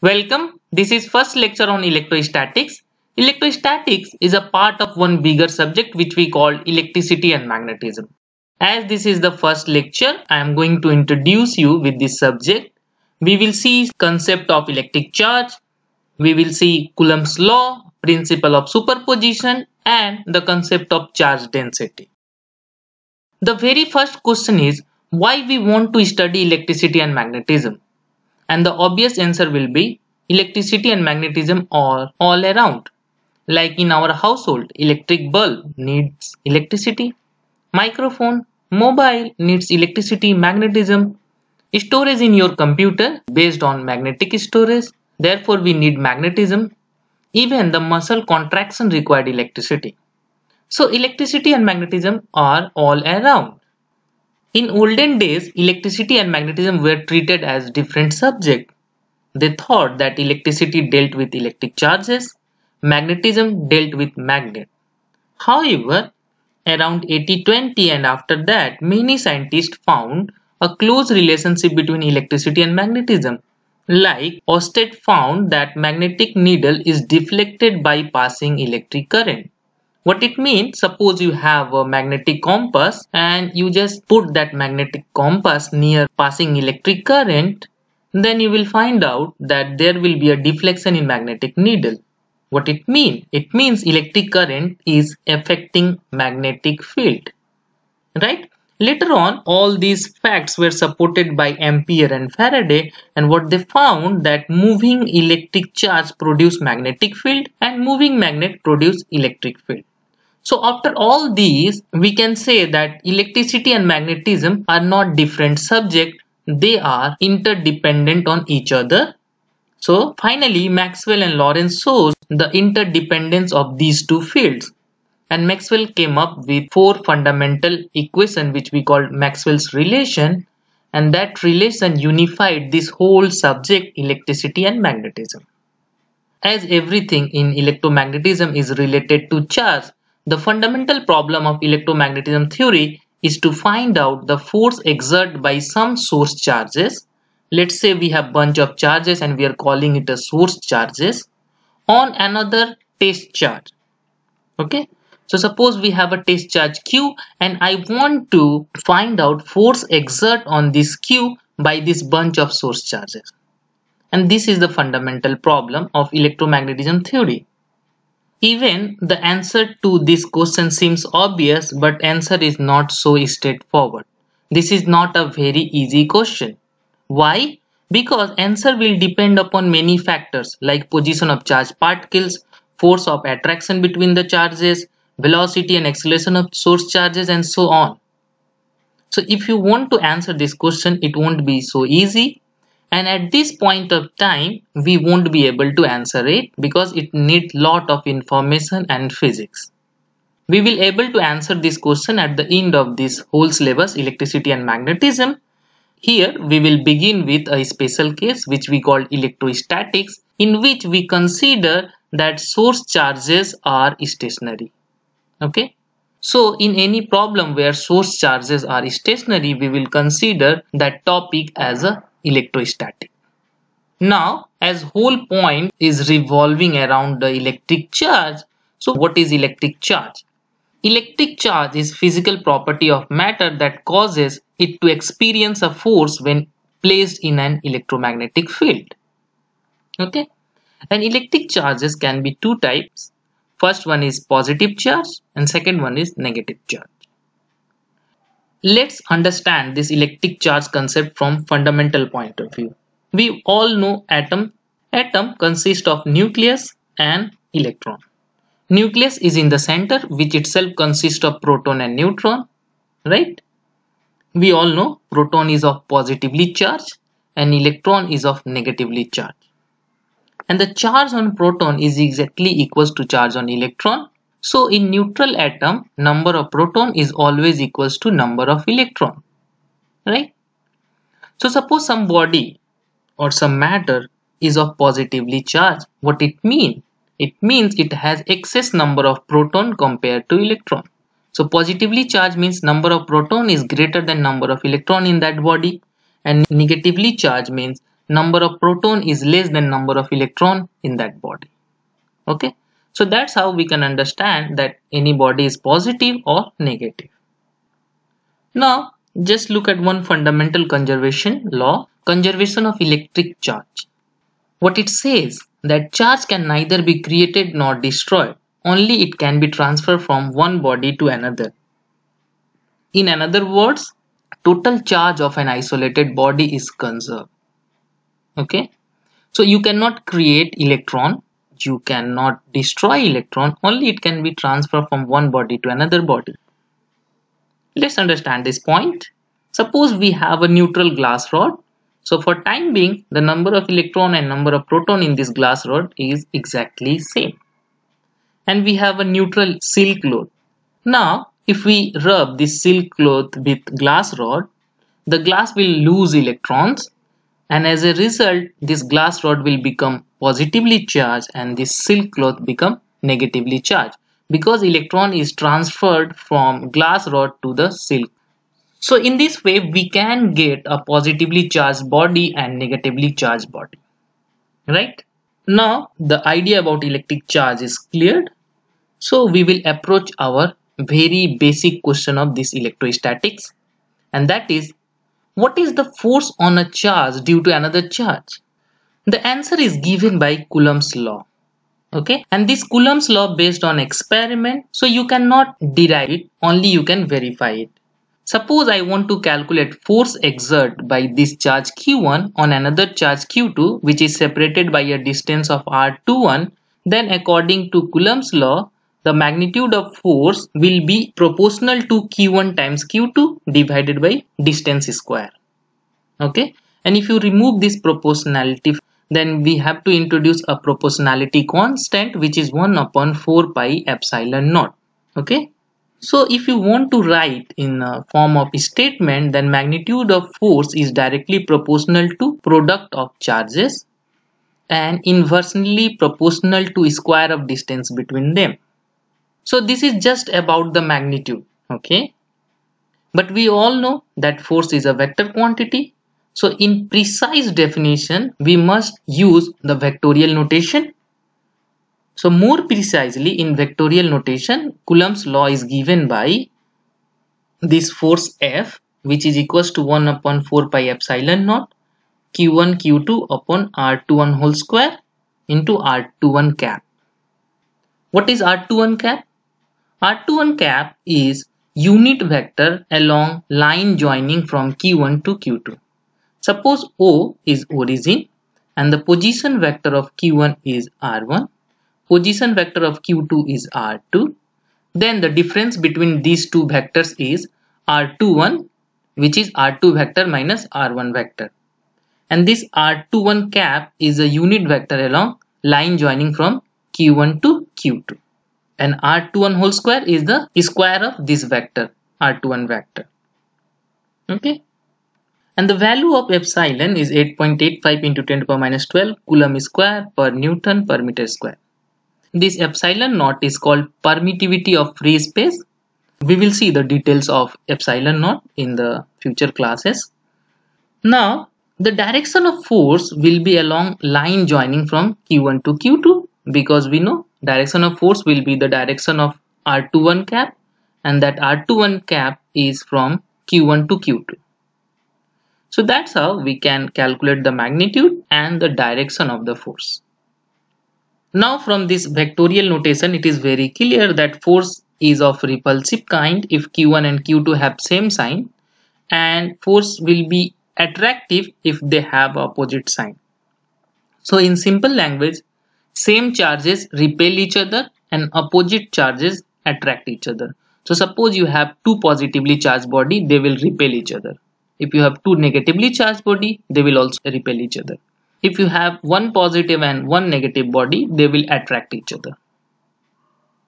Welcome. This is first lecture on electrostatics. Electrostatics is a part of one bigger subject which we call electricity and magnetism. As this is the first lecture, I am going to introduce you with this subject. We will see concept of electric charge. We will see Coulomb's law, principle of superposition and the concept of charge density. The very first question is why we want to study electricity and magnetism. And the obvious answer will be electricity and magnetism are all around. Like in our household, electric bulb needs electricity, microphone, mobile needs electricity, magnetism, storage in your computer based on magnetic storage, therefore we need magnetism, even the muscle contraction required electricity. So electricity and magnetism are all around. In olden days, electricity and magnetism were treated as different subjects. They thought that electricity dealt with electric charges, magnetism dealt with magnet. However, around 80-20 and after that, many scientists found a close relationship between electricity and magnetism. Like Osted found that magnetic needle is deflected by passing electric current. What it means, suppose you have a magnetic compass and you just put that magnetic compass near passing electric current, then you will find out that there will be a deflection in magnetic needle. What it means? It means electric current is affecting magnetic field. Right? Later on, all these facts were supported by Ampere and Faraday and what they found that moving electric charge produce magnetic field and moving magnet produce electric field. So after all these, we can say that electricity and magnetism are not different subject. They are interdependent on each other. So finally, Maxwell and Lorentz shows the interdependence of these two fields. And Maxwell came up with four fundamental equation which we called Maxwell's relation and that relation unified this whole subject electricity and magnetism. As everything in electromagnetism is related to charge, the fundamental problem of electromagnetism theory is to find out the force exerted by some source charges. Let's say we have bunch of charges and we are calling it a source charges on another test charge. Okay. So suppose we have a test charge Q and I want to find out force exerted on this Q by this bunch of source charges. And this is the fundamental problem of electromagnetism theory. Even the answer to this question seems obvious but answer is not so straightforward. This is not a very easy question. Why? Because answer will depend upon many factors like position of charged particles, force of attraction between the charges, velocity and acceleration of source charges and so on. So if you want to answer this question, it won't be so easy and at this point of time we won't be able to answer it because it needs lot of information and physics we will able to answer this question at the end of this whole syllabus electricity and magnetism here we will begin with a special case which we call electrostatics in which we consider that source charges are stationary okay so in any problem where source charges are stationary, we will consider that topic as a electrostatic. Now, as whole point is revolving around the electric charge, so what is electric charge? Electric charge is physical property of matter that causes it to experience a force when placed in an electromagnetic field. Okay, and electric charges can be two types. First one is positive charge and second one is negative charge. Let's understand this electric charge concept from fundamental point of view. We all know atom. Atom consists of nucleus and electron. Nucleus is in the center which itself consists of proton and neutron, right? We all know proton is of positively charged and electron is of negatively charged. And the charge on proton is exactly equals to charge on electron so in neutral atom, number of proton is always equals to number of electron, right? So suppose some body or some matter is of positively charged, what it mean? It means it has excess number of proton compared to electron. So positively charged means number of proton is greater than number of electron in that body and negatively charged means number of proton is less than number of electron in that body. Okay. So that's how we can understand that any body is positive or negative. Now just look at one fundamental conservation law, conservation of electric charge. What it says that charge can neither be created nor destroyed, only it can be transferred from one body to another. In another words, total charge of an isolated body is conserved. Okay, so you cannot create electron you cannot destroy electron. only it can be transferred from one body to another body. Let's understand this point. Suppose we have a neutral glass rod. So for time being, the number of electron and number of proton in this glass rod is exactly same. And we have a neutral silk cloth. Now, if we rub this silk cloth with glass rod, the glass will lose electrons and as a result, this glass rod will become positively charged and the silk cloth become negatively charged because electron is transferred from glass rod to the silk. So in this way we can get a positively charged body and negatively charged body. Right? Now the idea about electric charge is cleared. So we will approach our very basic question of this electrostatics and that is what is the force on a charge due to another charge? The answer is given by Coulomb's law. Okay, and this Coulomb's law based on experiment, so you cannot derive it, only you can verify it. Suppose I want to calculate force exerted by this charge Q1 on another charge Q2 which is separated by a distance of R21 then according to Coulomb's law the magnitude of force will be proportional to Q1 times Q2 divided by distance square. Okay and if you remove this proportionality then we have to introduce a proportionality constant which is 1 upon 4 pi epsilon naught okay so if you want to write in a form of a statement then magnitude of force is directly proportional to product of charges and inversely proportional to square of distance between them so this is just about the magnitude okay but we all know that force is a vector quantity so in precise definition, we must use the vectorial notation. So more precisely in vectorial notation, Coulomb's law is given by this force F which is equals to 1 upon 4 pi epsilon naught Q1 Q2 upon R21 whole square into R21 cap. What is R21 cap? R21 cap is unit vector along line joining from Q1 to Q2. Suppose O is origin and the position vector of Q1 is R1, position vector of Q2 is R2, then the difference between these two vectors is R21 which is R2 vector minus R1 vector. And this R21 cap is a unit vector along line joining from Q1 to Q2. And R21 whole square is the square of this vector, R21 vector. Okay. And the value of epsilon is 8.85 into 10 to the power minus 12 coulomb square per newton per meter square. This epsilon naught is called permittivity of free space. We will see the details of epsilon naught in the future classes. Now, the direction of force will be along line joining from Q1 to Q2 because we know direction of force will be the direction of R21 cap and that R21 cap is from Q1 to Q2. So that's how we can calculate the magnitude and the direction of the force. Now from this vectorial notation it is very clear that force is of repulsive kind if q1 and q2 have same sign and force will be attractive if they have opposite sign. So in simple language same charges repel each other and opposite charges attract each other. So suppose you have two positively charged body they will repel each other. If you have two negatively charged body, they will also repel each other. If you have one positive and one negative body, they will attract each other.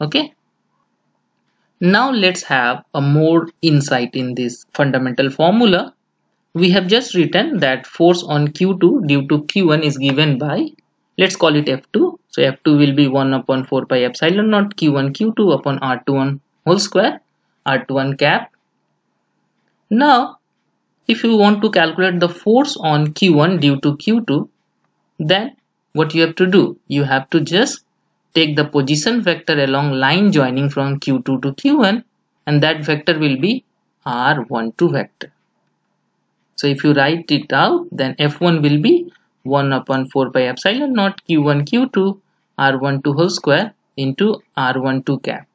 Okay. Now let's have a more insight in this fundamental formula. We have just written that force on Q2 due to Q1 is given by, let's call it F2. So F2 will be 1 upon 4 pi epsilon naught Q1 Q2 upon R21 whole square R21 cap. Now if you want to calculate the force on Q1 due to Q2, then what you have to do? You have to just take the position vector along line joining from Q2 to Q1 and that vector will be R12 vector. So if you write it out, then F1 will be 1 upon 4 pi epsilon naught Q1 Q2 R12 whole square into R12 cap.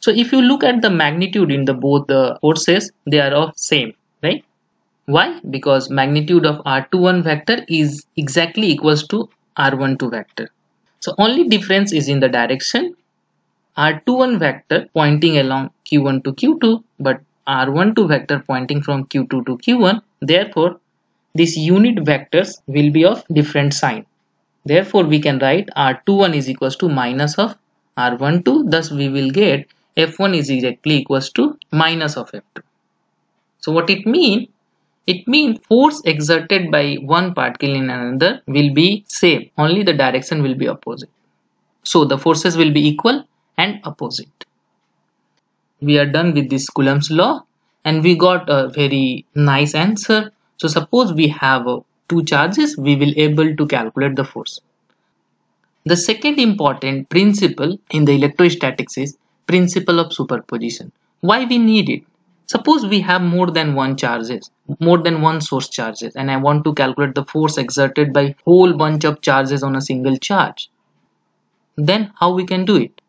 So if you look at the magnitude in the both the forces, they are of same right why because magnitude of r21 vector is exactly equals to r12 vector so only difference is in the direction r21 vector pointing along q1 to q2 but r12 vector pointing from q2 to q1 therefore these unit vectors will be of different sign therefore we can write r21 is equals to minus of r12 thus we will get f1 is exactly equals to minus of f2 so what it mean? It means force exerted by one particle in another will be same. Only the direction will be opposite. So the forces will be equal and opposite. We are done with this Coulomb's law and we got a very nice answer. So suppose we have two charges, we will able to calculate the force. The second important principle in the electrostatics is principle of superposition. Why we need it? Suppose we have more than one charges, more than one source charges and I want to calculate the force exerted by whole bunch of charges on a single charge. Then how we can do it?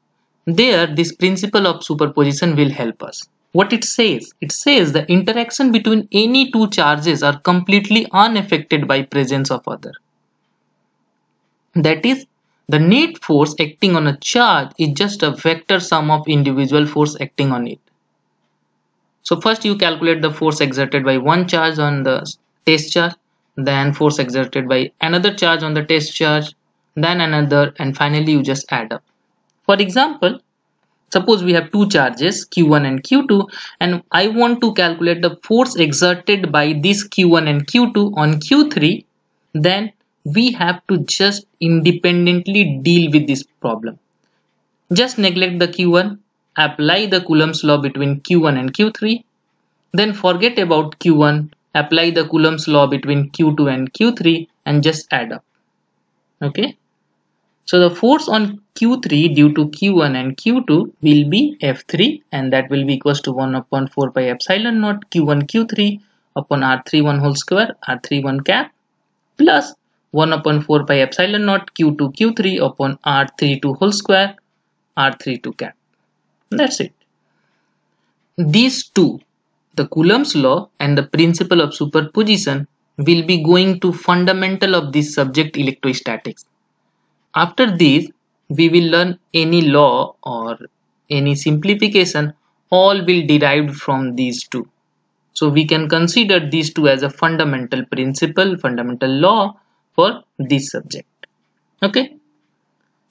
There this principle of superposition will help us. What it says? It says the interaction between any two charges are completely unaffected by presence of other. That is, the net force acting on a charge is just a vector sum of individual force acting on it. So first you calculate the force exerted by one charge on the test charge, then force exerted by another charge on the test charge, then another and finally you just add up. For example, suppose we have two charges q1 and q2 and I want to calculate the force exerted by this q1 and q2 on q3 then we have to just independently deal with this problem. Just neglect the q1 apply the Coulomb's law between Q1 and Q3. Then forget about Q1, apply the Coulomb's law between Q2 and Q3 and just add up. Okay. So the force on Q3 due to Q1 and Q2 will be F3 and that will be equals to 1 upon 4 pi epsilon naught Q1 Q3 upon R31 whole square R31 cap plus 1 upon 4 pi epsilon naught Q2 Q3 upon R32 whole square R32 cap. That's it. These two, the Coulomb's law and the principle of superposition, will be going to fundamental of this subject electrostatics. After this, we will learn any law or any simplification, all will derived from these two. So we can consider these two as a fundamental principle, fundamental law for this subject. Okay.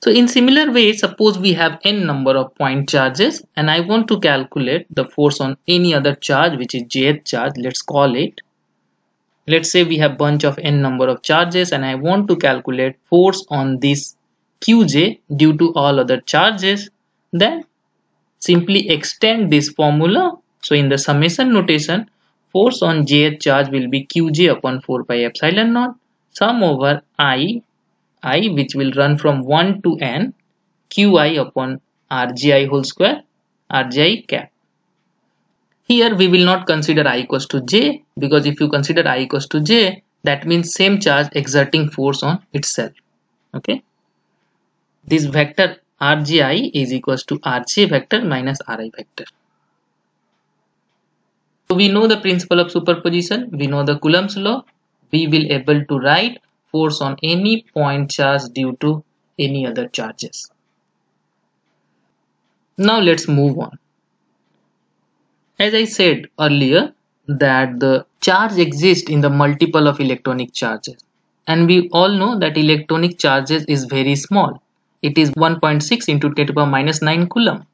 So in similar way, suppose we have n number of point charges and I want to calculate the force on any other charge which is jth charge, let's call it. Let's say we have bunch of n number of charges and I want to calculate force on this qj due to all other charges. Then simply extend this formula. So in the summation notation, force on jth charge will be qj upon 4 pi epsilon naught sum over i i which will run from 1 to n qi upon rgi whole square rgi cap. Here we will not consider i equals to j because if you consider i equals to j that means same charge exerting force on itself. Okay. This vector rgi is equals to rj vector minus ri vector. So we know the principle of superposition, we know the Coulomb's law, we will able to write force on any point charge due to any other charges. Now let's move on. As I said earlier that the charge exists in the multiple of electronic charges and we all know that electronic charges is very small. It is 1.6 into 10 to the power minus 9 coulomb.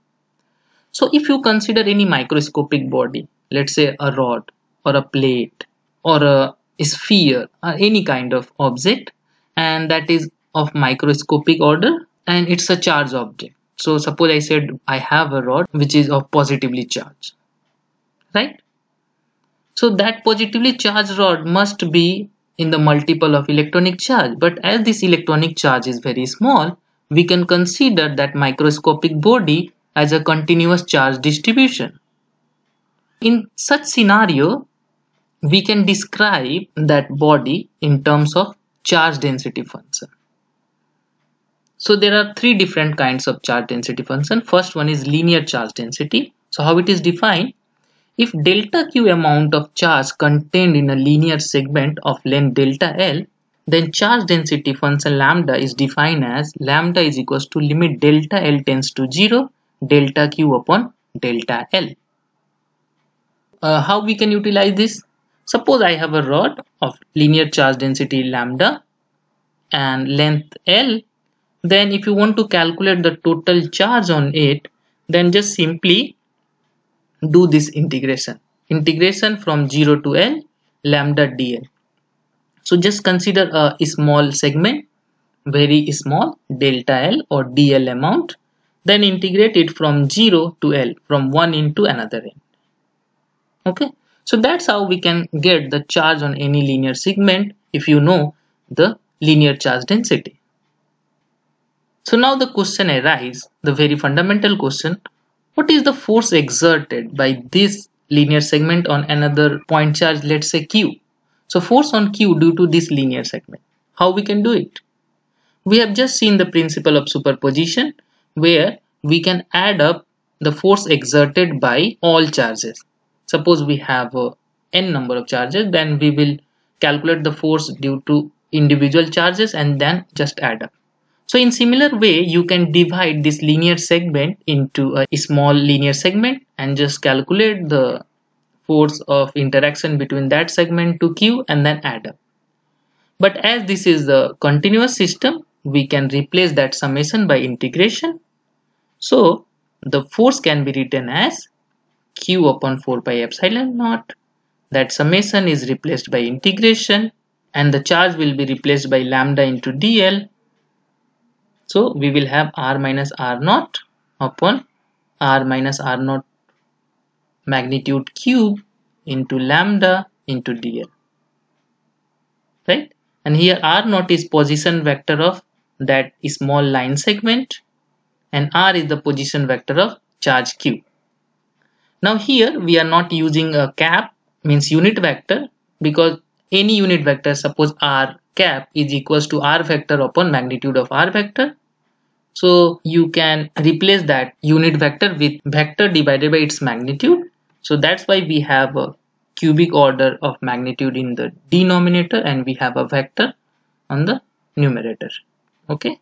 So if you consider any microscopic body, let's say a rod or a plate or a sphere or uh, any kind of object and that is of microscopic order and it's a charge object. So suppose I said I have a rod which is of positively charged, right? So that positively charged rod must be in the multiple of electronic charge. But as this electronic charge is very small, we can consider that microscopic body as a continuous charge distribution. In such scenario, we can describe that body in terms of charge density function. So there are three different kinds of charge density function. First one is linear charge density. So how it is defined? If delta Q amount of charge contained in a linear segment of length delta L, then charge density function lambda is defined as lambda is equals to limit delta L tends to 0 delta Q upon delta L. Uh, how we can utilize this? Suppose I have a rod of linear charge density lambda and length L, then if you want to calculate the total charge on it, then just simply do this integration. Integration from 0 to L lambda dl. So just consider a, small segment, very small delta L or dl amount, then integrate it from 0 to L, from one end to another end. Okay, so that's how we can get the charge on any linear segment if you know the linear charge density. So now the question arises, the very fundamental question, what is the force exerted by this linear segment on another point charge, let's say Q? So force on Q due to this linear segment. How we can do it? We have just seen the principle of superposition where we can add up the force exerted by all charges suppose we have uh, n number of charges then we will calculate the force due to individual charges and then just add up so in similar way you can divide this linear segment into a small linear segment and just calculate the force of interaction between that segment to q and then add up but as this is a continuous system we can replace that summation by integration so the force can be written as q upon 4 pi epsilon naught. That summation is replaced by integration and the charge will be replaced by lambda into dl. So we will have r minus r naught upon r minus r naught magnitude cube into lambda into dl. Right? And here r naught is position vector of that small line segment and r is the position vector of charge q. Now here we are not using a cap means unit vector because any unit vector suppose r cap is equals to r vector upon magnitude of r vector. So you can replace that unit vector with vector divided by its magnitude. So that's why we have a cubic order of magnitude in the denominator and we have a vector on the numerator. Okay.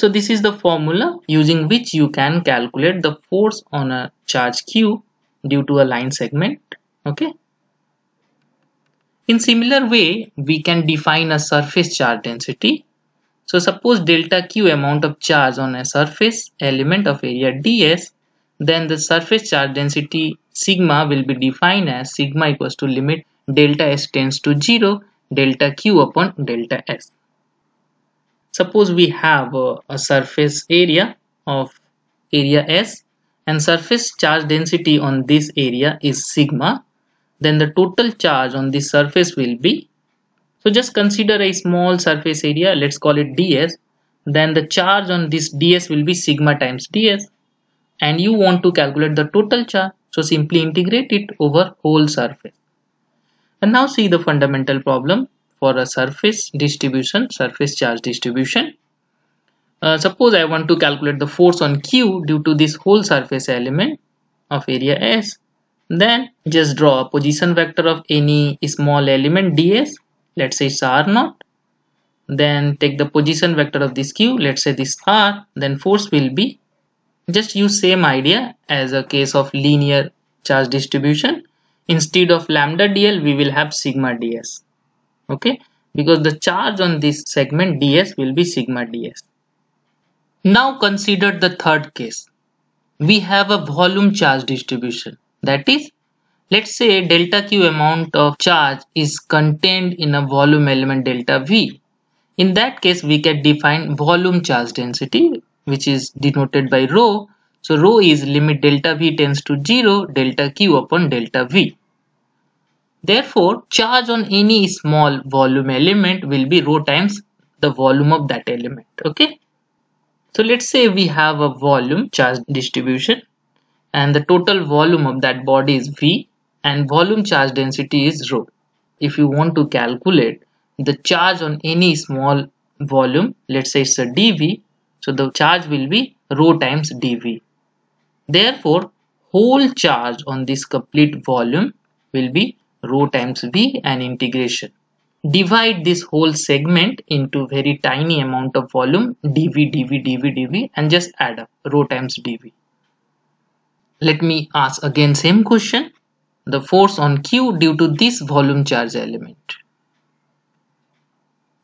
So this is the formula using which you can calculate the force on a charge Q due to a line segment. Okay. In similar way, we can define a surface charge density. So suppose delta Q amount of charge on a surface element of area ds, then the surface charge density sigma will be defined as sigma equals to limit delta s tends to 0 delta q upon delta s. Suppose we have a, a surface area of area S and surface charge density on this area is sigma then the total charge on this surface will be so just consider a small surface area let's call it ds then the charge on this ds will be sigma times ds and you want to calculate the total charge so simply integrate it over whole surface and now see the fundamental problem for a surface distribution, surface charge distribution. Uh, suppose I want to calculate the force on Q due to this whole surface element of area S. Then just draw a position vector of any small element ds, let's say it's r0. Then take the position vector of this Q, let's say this r, then force will be, just use same idea as a case of linear charge distribution. Instead of lambda dl, we will have sigma ds okay because the charge on this segment ds will be sigma ds now consider the third case we have a volume charge distribution that is let's say delta q amount of charge is contained in a volume element delta v in that case we can define volume charge density which is denoted by rho so rho is limit delta v tends to 0 delta q upon delta v Therefore, charge on any small volume element will be rho times the volume of that element. Okay. So let's say we have a volume charge distribution and the total volume of that body is V and volume charge density is rho. If you want to calculate the charge on any small volume, let's say it's a dV, so the charge will be rho times dV. Therefore, whole charge on this complete volume will be rho times v and integration. Divide this whole segment into very tiny amount of volume dv dv dv dv and just add up rho times dv. Let me ask again same question. The force on q due to this volume charge element.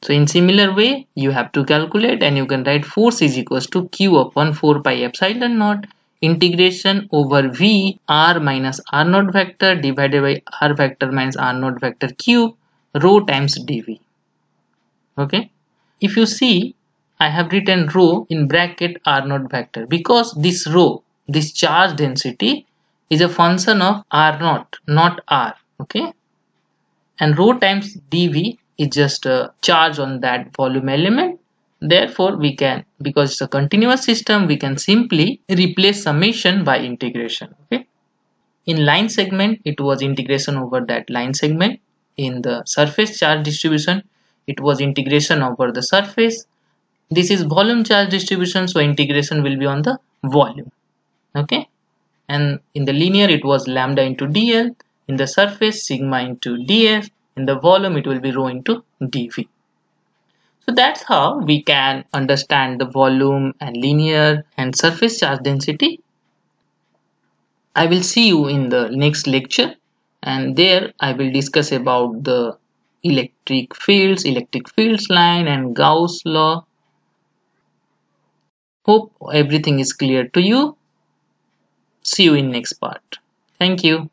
So in similar way, you have to calculate and you can write force is equals to q upon 4 pi epsilon naught integration over v r minus r naught vector divided by r vector minus r naught vector cube rho times dv. Okay. If you see, I have written rho in bracket r naught vector because this rho, this charge density is a function of r naught, not r. Okay. And rho times dv is just a charge on that volume element Therefore, we can, because it's a continuous system, we can simply replace summation by integration. Okay. In line segment, it was integration over that line segment. In the surface charge distribution, it was integration over the surface. This is volume charge distribution, so integration will be on the volume. Okay. And in the linear, it was lambda into dl. In the surface, sigma into df. In the volume, it will be rho into dv. So that's how we can understand the volume and linear and surface charge density. I will see you in the next lecture and there I will discuss about the electric fields, electric fields line and Gauss law. Hope everything is clear to you. See you in next part. Thank you.